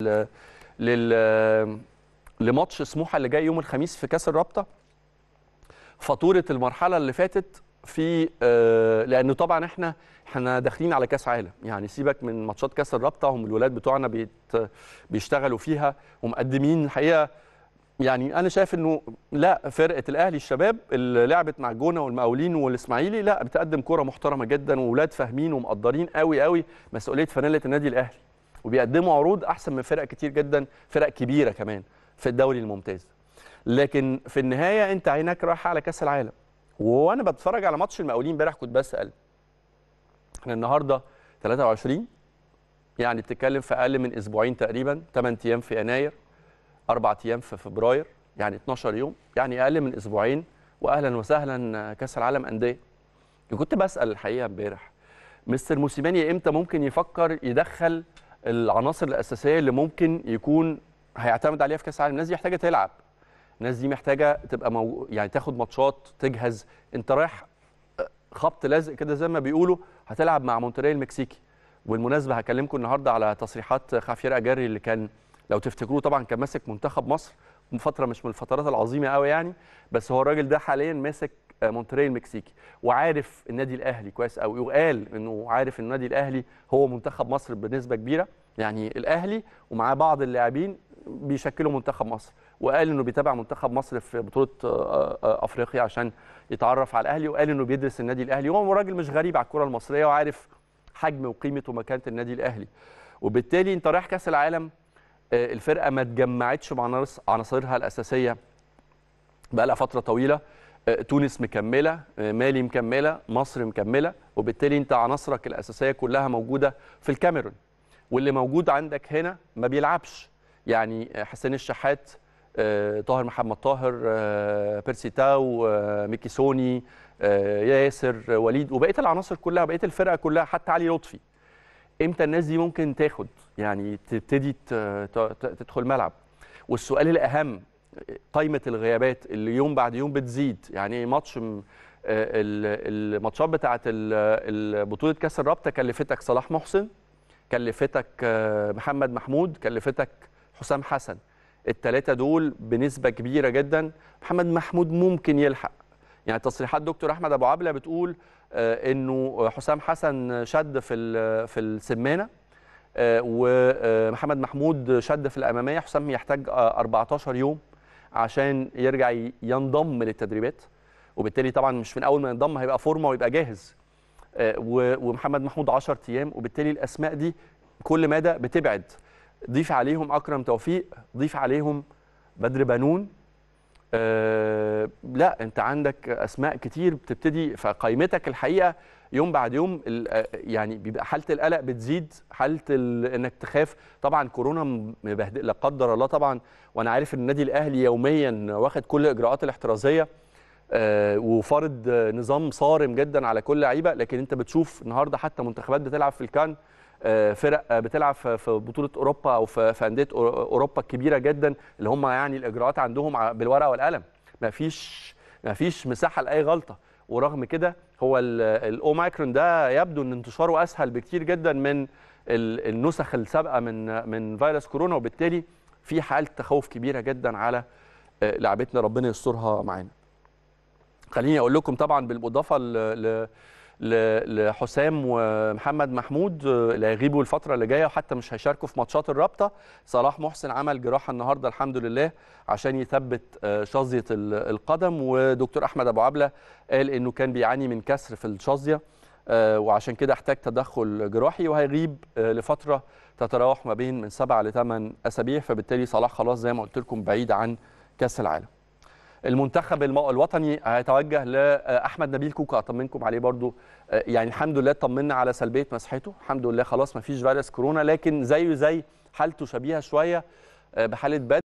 لل لماتش سموحه اللي جاي يوم الخميس في كاس الرابطه فاتوره المرحله اللي فاتت في آه، لان طبعا احنا احنا داخلين على كاس عالم يعني سيبك من ماتشات كاس الرابطه هم الولاد بتوعنا بيت بيشتغلوا فيها ومقدمين الحقيقه يعني انا شايف انه لا فرقه الاهلي الشباب اللي لعبت مع الجونه والمقاولين والاسماعيلي لا بتقدم كره محترمه جدا واولاد فاهمين ومقدرين قوي قوي مسؤوليه فنله النادي الاهلي وبيقدموا عروض احسن من فرق كتير جدا فرق كبيره كمان في الدوري الممتاز لكن في النهايه انت عينك رايحه على كاس العالم وانا بتفرج على ماتش المقاولين امبارح كنت بسال احنا النهارده 23 يعني بتتكلم في اقل من اسبوعين تقريبا 8 ايام في يناير 4 ايام في فبراير يعني 12 يوم يعني اقل من اسبوعين واهلا وسهلا كاس العالم انديه كنت بسال الحقيقه امبارح مستر موسيماني امتى ممكن يفكر يدخل العناصر الاساسيه اللي ممكن يكون هيعتمد عليها في كاس العالم الناس دي محتاجه تلعب الناس دي محتاجه تبقى مو... يعني تاخد ماتشات تجهز انت رايح آه، خبط لازق كده زي ما بيقولوا هتلعب مع مونتريال المكسيكي والمناسبه هكلمكم النهارده على تصريحات خافير اجاري اللي كان لو تفتكروه طبعا كان ماسك منتخب مصر من فتره مش من الفترات العظيمه قوي يعني بس هو الراجل ده حاليا ماسك آه، مونتريال المكسيكي وعارف النادي الاهلي كويس قوي وقال انه عارف النادي الاهلي هو منتخب مصر بنسبه كبيره يعني الاهلي ومعاه بعض اللاعبين بيشكلوا منتخب مصر وقال انه بيتابع منتخب مصر في بطوله آه، آه، افريقيا عشان يتعرف على الاهلي وقال انه بيدرس النادي الاهلي هو راجل مش غريب على الكره المصريه وعارف حجم وقيمه ومكانه النادي الاهلي وبالتالي انت رايح كاس العالم الفرقه ما اتجمعتش مع عناصرها الاساسيه بقى لها فتره طويله آه، تونس مكمله آه، مالي مكمله مصر مكمله وبالتالي انت عناصرك الاساسيه كلها موجوده في الكاميرون واللي موجود عندك هنا ما بيلعبش يعني آه، حسين الشحات طاهر محمد طاهر بيرسي تاو ميكي سوني ياسر وليد وبقيه العناصر كلها بقيه الفرقه كلها حتى علي لطفي امتى الناس دي ممكن تاخد يعني تبتدي تدخل ملعب والسؤال الاهم قائمه الغيابات اللي يوم بعد يوم بتزيد يعني ماتش آه، الماتشات بتاعه بطوله كاس الرابطه كلفتك صلاح محسن كلفتك آه، محمد محمود كلفتك حسام حسن الثلاثه دول بنسبه كبيره جدا محمد محمود ممكن يلحق يعني تصريحات دكتور احمد ابو عبله بتقول آه، انه حسام حسن شد في في السمانه ومحمد محمود شد في الاماميه حسام يحتاج 14 يوم عشان يرجع ينضم للتدريبات وبالتالي طبعا مش من اول ما ينضم هيبقى فورمه ويبقى جاهز آه، ومحمد محمود 10 ايام وبالتالي الاسماء دي كل مدى بتبعد ضيف عليهم اكرم توفيق ضيف عليهم بدر بنون آه، لا انت عندك اسماء كتير بتبتدي فقائمتك الحقيقه يوم بعد يوم آه، يعني بيبقى حاله القلق بتزيد حاله انك تخاف طبعا كورونا مبهدل لا قدر الله طبعا وانا عارف ان النادي الاهلي يوميا واخد كل الاجراءات الاحترازيه آه، وفرض وفارض نظام صارم جدا على كل لعيبه لكن انت بتشوف النهارده حتى منتخبات بتلعب في الكان آه، فرق بتلعب في بطوله اوروبا او في انديه اوروبا الكبيره جدا اللي هم يعني الاجراءات عندهم بالورقه والقلم ما فيش ما فيش مساحه لاي غلطه ورغم كده هو الاومايكرون ده يبدو ان انتشاره اسهل بكتير جدا من النسخ السابقه من من فيروس كورونا وبالتالي في حاله تخوف كبيره جدا على آه، لعبتنا ربنا يسترها معانا خليني اقول لكم طبعا بالاضافه لحسام ومحمد محمود اللي آه، هيغيبوا الفتره اللي جايه وحتى مش هيشاركوا في ماتشات الرابطه صلاح محسن عمل جراحه النهارده الحمد لله عشان يثبت آه، شظيه القدم ودكتور احمد ابو عبله قال انه كان بيعاني من كسر في الشظيه آه، وعشان كده احتاج تدخل جراحي وهيغيب لفتره تتراوح ما بين من سبعة لثمان اسابيع فبالتالي صلاح خلاص زي ما قلت لكم بعيد عن كاس العالم المنتخب الوطني هيتوجه لاحمد نبيل كوكا اطمنكم عليه برضو يعني الحمد لله اطمنا على سلبيه مسحته الحمد لله خلاص ما فيش فيروس كورونا لكن زيه زي حالته شبيهه شويه بحاله بدء